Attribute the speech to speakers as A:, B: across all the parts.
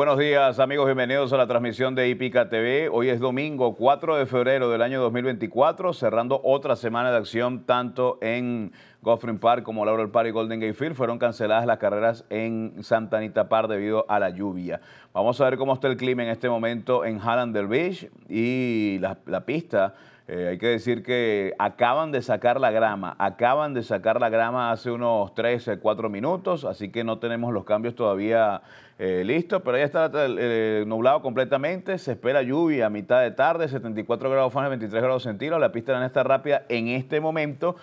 A: buenos días amigos, bienvenidos a la transmisión de IPICA TV. Hoy es domingo 4 de febrero del año 2024, cerrando otra semana de acción tanto en Goffrey Park como Laurel Park y Golden Gate Field, fueron canceladas las carreras en Santa Anita Park debido a la lluvia. Vamos a ver cómo está el clima en este momento en Hallander Beach y la, pista. Eh, hay que decir que acaban de sacar la grama, acaban de sacar la grama hace unos 13, 4 eh, minutos, así que no tenemos los cambios todavía eh, listos, pero ya está nublado completamente, se espera lluvia a mitad de tarde, 74 grados Fahrenheit, 23 grados centígrados, la pista en está rápida en este momento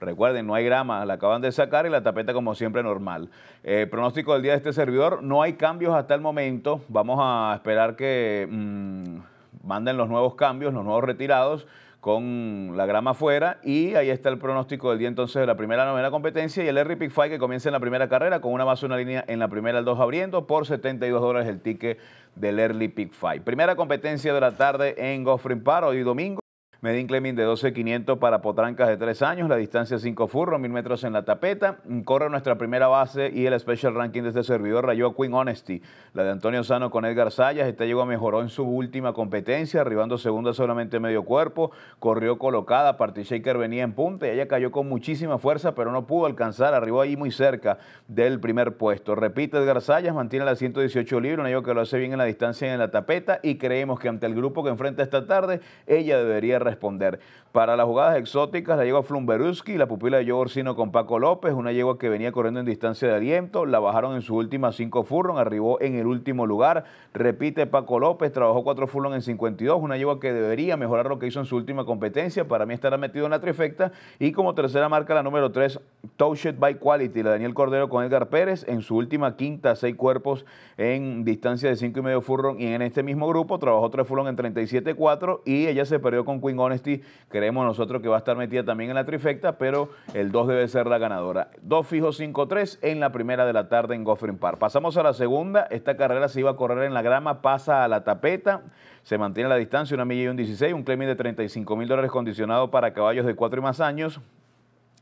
A: Recuerden, no hay grama, la acaban de sacar y la tapeta como siempre normal. Eh, pronóstico del día de este servidor, no hay cambios hasta el momento. Vamos a esperar que mm, manden los nuevos cambios, los nuevos retirados con la grama afuera y ahí está el pronóstico del día entonces de la primera novena competencia y el Early Pick que comienza en la primera carrera con una base una línea en la primera al 2 abriendo por 72 dólares el ticket del Early Pick Fight. Primera competencia de la tarde en Goffrey Park, hoy domingo. Medin Clemin de 12.500 para potrancas de 3 años, la distancia 5 furros, 1000 metros en la tapeta. Corre nuestra primera base y el special ranking de este servidor rayó Queen Honesty. La de Antonio Sano con Edgar Sayas, esta llegó mejoró en su última competencia, arribando segunda solamente medio cuerpo. Corrió colocada, Party Shaker venía en punta y ella cayó con muchísima fuerza, pero no pudo alcanzar, arribó ahí muy cerca del primer puesto. Repite, Edgar Sayas mantiene la 118 libre, una que lo hace bien en la distancia y en la tapeta y creemos que ante el grupo que enfrenta esta tarde, ella debería responder. Para las jugadas exóticas, la yegua Flumberuski, la pupila de Joe con Paco López, una yegua que venía corriendo en distancia de aliento, la bajaron en su última cinco furron arribó en el último lugar, repite Paco López, trabajó cuatro furlong en 52, una yegua que debería mejorar lo que hizo en su última competencia, para mí estará metido en la trifecta, y como tercera marca la número 3, Touched by Quality, la Daniel Cordero con Edgar Pérez, en su última quinta, seis cuerpos en distancia de cinco y medio furlong, y en este mismo grupo trabajó tres furlong en 37-4, y ella se perdió con Queen Honesty, que creemos nosotros que va a estar metida también en la trifecta, pero el 2 debe ser la ganadora. 2 fijos 5-3 en la primera de la tarde en Goffrin Park. Pasamos a la segunda. Esta carrera se iba a correr en la grama, pasa a la tapeta. Se mantiene la distancia, una milla y un 16, un claiming de 35 mil dólares condicionado para caballos de 4 y más años.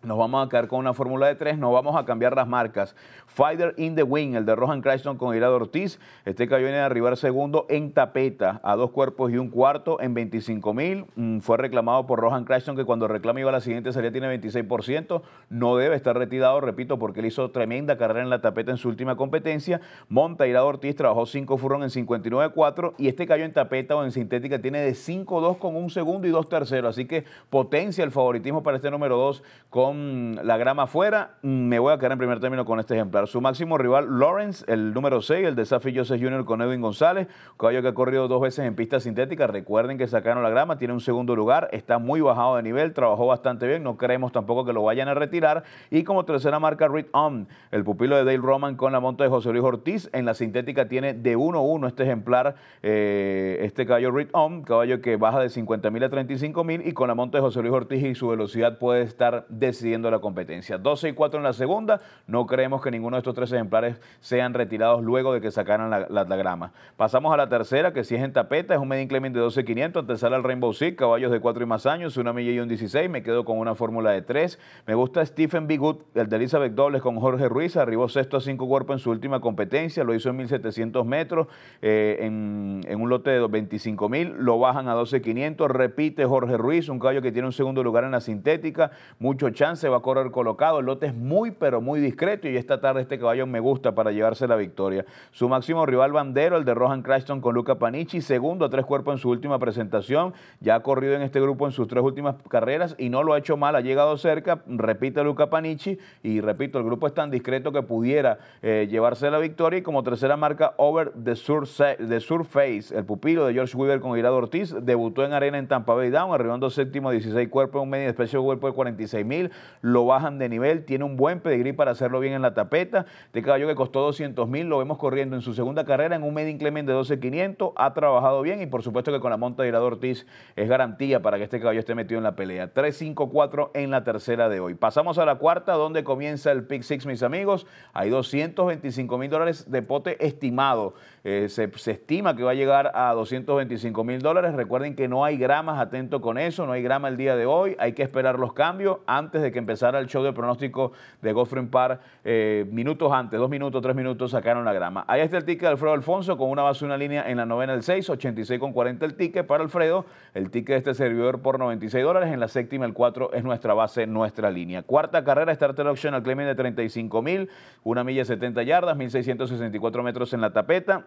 A: Nos vamos a quedar con una fórmula de 3, no vamos a cambiar las marcas. Fighter in the Wing, el de Rohan Crichton con Irado Ortiz. Este cayó en arribar segundo en tapeta, a dos cuerpos y un cuarto en 25 mil. Mm, fue reclamado por Rohan Crichton que cuando reclama iba a la siguiente salida tiene 26%. No debe estar retirado, repito, porque él hizo tremenda carrera en la tapeta en su última competencia. Monta Irado Ortiz trabajó 5 furrón en 59 59.4 y este cayó en tapeta o en sintética tiene de 5-2 con un segundo y dos terceros. Así que potencia el favoritismo para este número 2 con la grama afuera, me voy a quedar en primer término con este ejemplar. Su máximo rival, Lawrence, el número 6, el desafío Joseph Jr. con Edwin González, caballo que ha corrido dos veces en pista sintética. Recuerden que sacaron la grama, tiene un segundo lugar, está muy bajado de nivel, trabajó bastante bien, no creemos tampoco que lo vayan a retirar. Y como tercera marca, Reed On, el pupilo de Dale Roman con la monta de José Luis Ortiz. En la sintética tiene de 1-1 este ejemplar, eh, este caballo Reed On, caballo que baja de 50.000 a 35.000 y con la monta de José Luis Ortiz y su velocidad puede estar de la competencia. 12 y 4 en la segunda, no creemos que ninguno de estos tres ejemplares sean retirados luego de que sacaran la, grama. Pasamos a la tercera, que si es en tapeta, es un medio Clement de 12,500, antes sale el Rainbow Six, caballos de 4 y más años, una milla y un 16, me quedo con una fórmula de 3. Me gusta Stephen B. Good, el de Elizabeth Dobles con Jorge Ruiz, arribó sexto a 5 cuerpos en su última competencia, lo hizo en 1700 metros, eh, en, en, un lote de 25.000, lo bajan a 12,500, repite Jorge Ruiz, un caballo que tiene un segundo lugar en la sintética, mucho chance se va a correr colocado. El lote es muy, pero muy discreto y esta tarde este caballo me gusta para llevarse la victoria. Su máximo rival bandero, el de Rohan Crichton con Luca Panichi, segundo a tres cuerpos en su última presentación. Ya ha corrido en este grupo en sus tres últimas carreras y no lo ha hecho mal. Ha llegado cerca, repite Luca Panichi y repito, el grupo es tan discreto que pudiera eh, llevarse la victoria. Y como tercera marca, Over the, Surface, el pupilo de George Weaver con Irado Ortiz, debutó en arena en Tampa Bay Down, arribando séptimo a 16 cuerpos, en un medio especie de cuerpo de 46 mil lo bajan de nivel, tiene un buen pedigrí para hacerlo bien en la tapeta. este caballo que costó 200 mil, lo vemos corriendo en su segunda carrera en un medio Inclement de 12.500, ha trabajado bien y por supuesto que con la monta de irador Ortiz es garantía para que este caballo esté metido en la pelea. 3.54 en la tercera de hoy. Pasamos a la cuarta, donde comienza el Pick Six, mis amigos. Hay 225 mil dólares de pote estimado. Eh, se, se estima que va a llegar a 225 mil dólares. Recuerden que no hay gramas, atento con eso, no hay grama el día de hoy. Hay que esperar los cambios antes de que empezara el show de pronóstico de Godfrey Park, eh, minutos antes, dos minutos, tres minutos, sacaron la grama. Ahí está el ticket de Alfredo Alfonso con una base, una línea en la novena del 6, 86 con 40 el ticket para Alfredo. El ticket de este servidor por 96 dólares. En la séptima, el 4 es nuestra base, nuestra línea. Cuarta carrera, Starter Auction al Clemen de 35.000 mil, una milla 70 yardas, 1664 metros en la tapeta.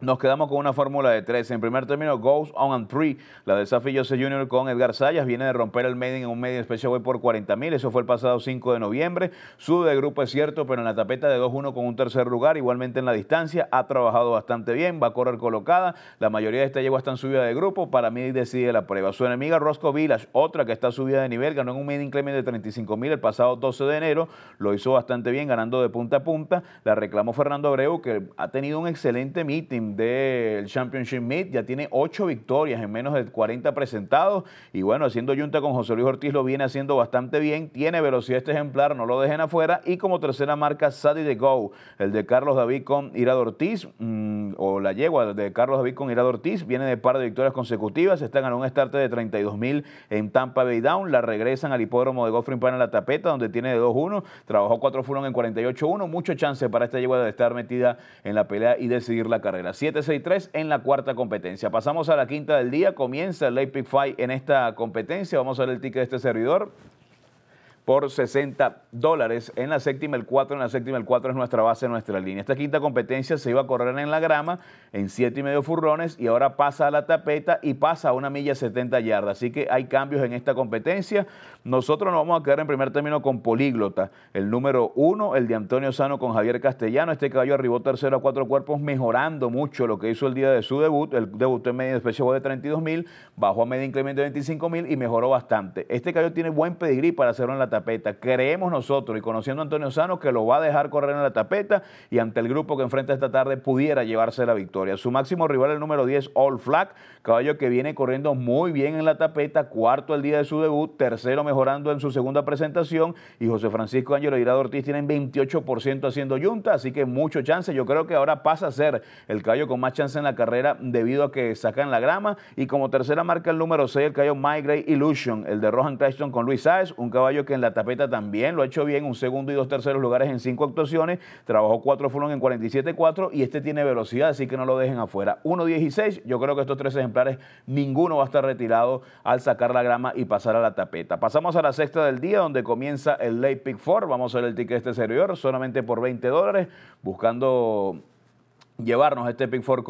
A: Nos quedamos con una fórmula de tres. En primer término, Goes On and Three. La de Safi Jose con Edgar Sayas viene de romper el medio en un medio Special por 40 mil. Eso fue el pasado 5 de noviembre. Sube de grupo, es cierto, pero en la tapeta de 2-1 con un tercer lugar. Igualmente en la distancia, ha trabajado bastante bien. Va a correr colocada. La mayoría de esta llegó hasta en subida de grupo. Para mí decide la prueba. Su enemiga, Rosco Village, otra que está subida de nivel, ganó en un medio increment de 35 mil el pasado 12 de enero. Lo hizo bastante bien, ganando de punta a punta. La reclamó Fernando Abreu, que ha tenido un excelente meeting del Championship Meet, ya tiene ocho victorias en menos de 40 presentados y bueno, haciendo junta con José Luis Ortiz lo viene haciendo bastante bien, tiene velocidad este ejemplar, no lo dejen afuera y como tercera marca Sadie de Go, el de Carlos David con Irado Ortiz mm, o la yegua de Carlos David con Irado Ortiz, viene de par de victorias consecutivas, están en un start de 32 mil en Tampa Bay Down, la regresan al hipódromo de Goffrin Pan en la tapeta donde tiene de 2-1, trabajó 4 furón en 48-1, mucho chance para esta yegua de estar metida en la pelea y decidir la carrera. 763 en la cuarta competencia. Pasamos a la quinta del día. Comienza el Late Pick Fight en esta competencia. Vamos a ver el ticket de este servidor por 60 dólares en la séptima, el 4 en la séptima, el 4 es nuestra base, nuestra línea. Esta quinta competencia se iba a correr en la grama, en 7 y medio furrones, y ahora pasa a la tapeta y pasa a una milla 70 yardas. Así que hay cambios en esta competencia. Nosotros nos vamos a quedar en primer término con Políglota, el número 1, el de Antonio Sano con Javier Castellano. Este caballo arribó tercero a cuatro cuerpos, mejorando mucho lo que hizo el día de su debut. El debutó en media especie de 32 mil, bajó a media incremento de 25 mil y mejoró bastante. Este caballo tiene buen pedigrí para hacerlo en la tapeta tapeta. Creemos nosotros y conociendo a Antonio Sano que lo va a dejar correr en la tapeta y ante el grupo que enfrenta esta tarde pudiera llevarse la victoria. Su máximo rival, el número 10, All Flag, caballo que viene corriendo muy bien en la tapeta, cuarto el día de su debut, tercero mejorando en su segunda presentación y José Francisco Ángelo Irado Ortiz tienen 28% haciendo yunta, así que mucho chance. Yo creo que ahora pasa a ser el caballo con más chance en la carrera debido a que sacan la grama y como tercera marca el número 6, el caballo My Illusion, el de Rohan Creston con Luis Sáez, un caballo que en la la Tapeta también lo ha hecho bien, un segundo y dos terceros lugares en cinco actuaciones. Trabajó cuatro fueron en 47.4 y este tiene velocidad, así que no lo dejen afuera. 1.16, yo creo que estos tres ejemplares ninguno va a estar retirado al sacar la grama y pasar a la tapeta. Pasamos a la sexta del día, donde comienza el late pick four. Vamos a ver el ticket de este servidor, solamente por 20 dólares, buscando llevarnos este Pick 4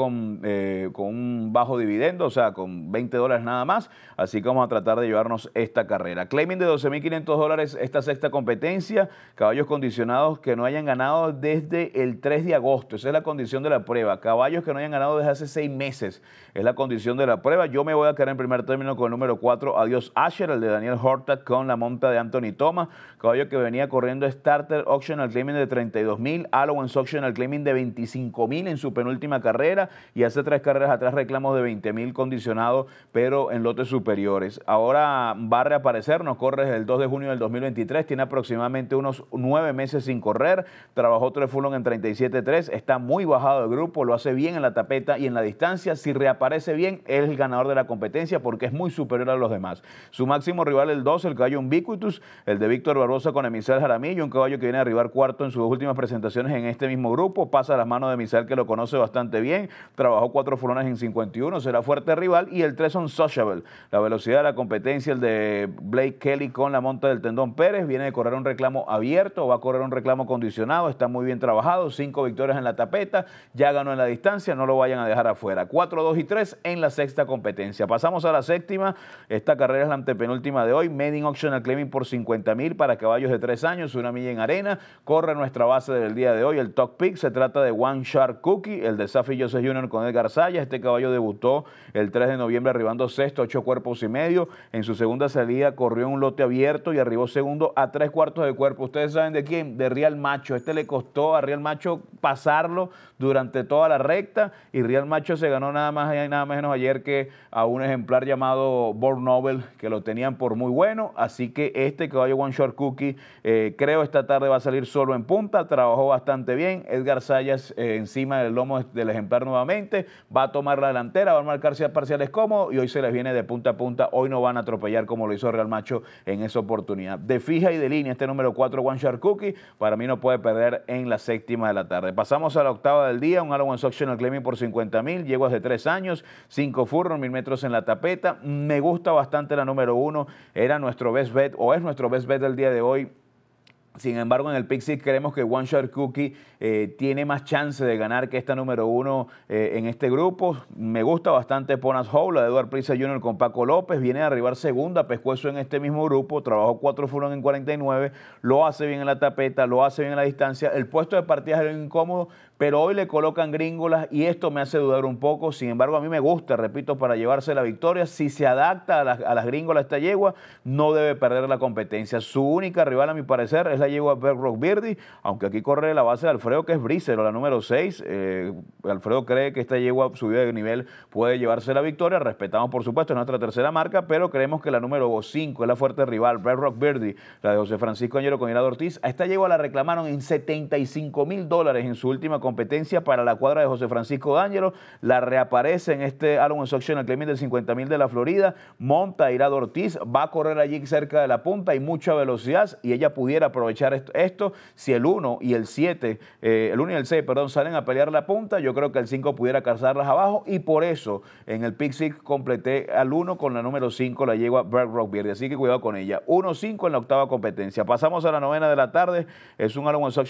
A: eh, con, un bajo dividendo, o sea, con 20 dólares nada más. Así que vamos a tratar de llevarnos esta carrera. Claiming de 12.500 dólares esta sexta competencia. Caballos condicionados que no hayan ganado desde el 3 de agosto. Esa es la condición de la prueba. Caballos que no hayan ganado desde hace seis meses. Es la condición de la prueba. Yo me voy a quedar en primer término con el número 4, Adiós Asher, el de Daniel Horta con la monta de Anthony Thomas. Caballo que venía corriendo Starter Auction al claiming de 32.000, Allowance Auction al claiming de 25.000 en su penúltima carrera y hace tres carreras atrás reclamos de 20 mil condicionados, pero en lotes superiores. Ahora va a reaparecer, nos corre desde el 2 de junio del 2023, tiene aproximadamente unos nueve meses sin correr, trabajó tres full en 37.3, está muy bajado de grupo, lo hace bien en la tapeta y en la distancia. Si reaparece bien, es el ganador de la competencia porque es muy superior a los demás. Su máximo rival, el 2, el caballo Umbiquitus, el de Víctor Barbosa con Emisal Jaramillo, un caballo que viene a arribar cuarto en sus últimas presentaciones en este mismo grupo, pasa a las manos de Emisal que lo conoce bastante bien, trabajó cuatro furones en 51, será fuerte rival, y el 3 sociable la velocidad de la competencia, el de Blake Kelly con la monta del tendón Pérez, viene de correr un reclamo abierto, va a correr un reclamo condicionado, está muy bien trabajado, cinco victorias en la tapeta, ya ganó en la distancia, no lo vayan a dejar afuera. 4, 2 y 3 en la sexta competencia. Pasamos a la séptima, esta carrera es la antepenúltima de hoy, Medin Optional Claiming por 50 mil para caballos de 3 años, una milla en arena, corre nuestra base del día de hoy, el Top Pick, se trata de One Shark Cook, el desafío Safi Joseph Jr. con Edgar Sallas. Este caballo debutó el 3 de noviembre arribando sexto, ocho cuerpos y medio. En su segunda salida corrió un lote abierto y arribó segundo a tres cuartos de cuerpo. Ustedes saben de quién, de Real Macho. Este le costó a Real Macho pasarlo durante toda la recta y Real Macho se ganó nada más y nada menos ayer que a un ejemplar llamado Born nobel que lo tenían por muy bueno. Así que este caballo One Short Cookie eh, creo esta tarde va a salir solo en punta. Trabajó bastante bien. Edgar Sayas eh, encima de el lomo del ejemplar nuevamente, va a tomar la delantera, va a marcarse parciales como y hoy se les viene de punta a punta. Hoy no van a atropellar como lo hizo Real Macho en esa oportunidad. De fija y de línea, este número 4, One Shark Cookie, para mí no puede perder en la séptima de la tarde. Pasamos a la octava del día, un Alawan el Claiming por 50 mil, llego hace tres años, cinco furros, mil metros en la tapeta. Me gusta bastante la número uno, era nuestro best bet o es nuestro best bet del día de hoy sin embargo, en el Pixie Six creemos que One Shot Cookie eh, tiene más chance de ganar que esta número uno eh, en este grupo. Me gusta bastante Ponas Hole, la de Eduard Prisa Jr. con Paco López. Viene a arribar segunda, pescuezo en este mismo grupo. Trabajó cuatro furón en 49. Lo hace bien en la tapeta, lo hace bien en la distancia. El puesto de partida es incómodo, pero hoy le colocan gringolas y esto me hace dudar un poco. Sin embargo, a mí me gusta, repito, para llevarse la victoria. Si se adapta a las, gringolas esta yegua, no debe perder la competencia. Su única rival, a mi parecer, es la yegua Rock Birdie, aunque aquí corre la base de Alfredo, que es Brícero, la número 6. Eh, Alfredo cree que esta yegua subida de nivel puede llevarse la victoria. Respetamos, por supuesto, nuestra tercera marca, pero creemos que la número 5 es la fuerte rival, Rock Birdie, la de José Francisco Añero con Irado Ortiz. A esta yegua la reclamaron en 75 mil dólares en su última competencia competencia para la cuadra de José Francisco D'Angelo. La reaparece en este álbum en su del 50.000 de la Florida. Monta Irado Ortiz, va a correr allí cerca de la punta y mucha velocidad y ella pudiera aprovechar esto, si el 1 y el 7, eh, el 1 y el 6, perdón, salen a pelear la punta, yo creo que el 5 pudiera cazarlas abajo y por eso en el pick 6 completé al 1 con la número 5, la yegua Brad Rock Verde, así que cuidado con ella. 1-5 en la octava competencia. Pasamos a la novena de la tarde, es un álbum en su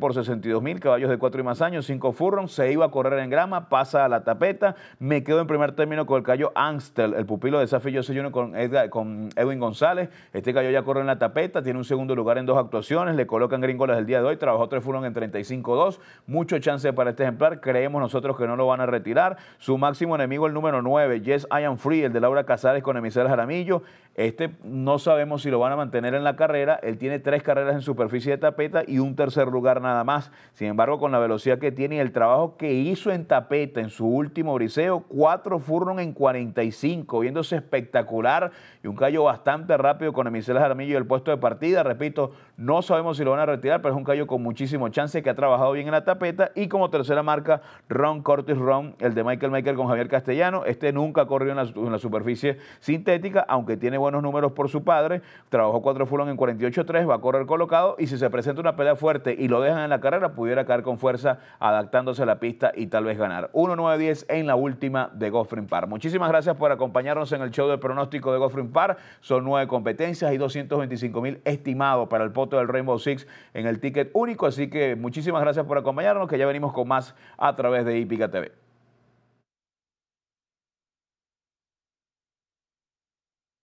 A: por 62.000 caballos de 4 y más años cinco furron, se iba a correr en grama, pasa a la tapeta, me quedo en primer término con el callo Angstel, el pupilo de Safi Joseph con, Edgar, con Edwin González. Este callo ya corre en la tapeta, tiene un segundo lugar en dos actuaciones, le colocan gringolas el día de hoy, trabajó tres Furron en 35-2, mucho chance para este ejemplar, creemos nosotros que no lo van a retirar. Su máximo enemigo, el número 9, Jess I Am Free, el de Laura Casares con Emisel Jaramillo. Este no sabemos si lo van a mantener en la carrera, él tiene tres carreras en superficie de tapeta y un tercer lugar nada más. Sin embargo, con la velocidad que tiene el trabajo que hizo en tapeta en su último briseo, cuatro furlong en 45, viéndose espectacular y un callo bastante rápido con Emicelas Aramillo el puesto de partida. Repito, no sabemos si lo van a retirar, pero es un callo con muchísimo chance que ha trabajado bien en la tapeta. Y como tercera marca, Ron Cortis Ron, el de Michael Maker con Javier Castellano. Este nunca corrió en la, superficie sintética, aunque tiene buenos números por su padre. Trabajó cuatro furlong en 48-3, va a correr colocado y si se presenta una pelea fuerte y lo dejan en la carrera, pudiera caer con fuerza adaptándose a la pista y tal vez ganar. 1-9-10 en la última de Goffrin Par. Muchísimas gracias por acompañarnos en el show de pronóstico de Goffrin Par. Son nueve competencias y 225 mil estimados para el poto del Rainbow Six en el ticket único. Así que muchísimas gracias por acompañarnos, que ya venimos con más a través de Ipica TV.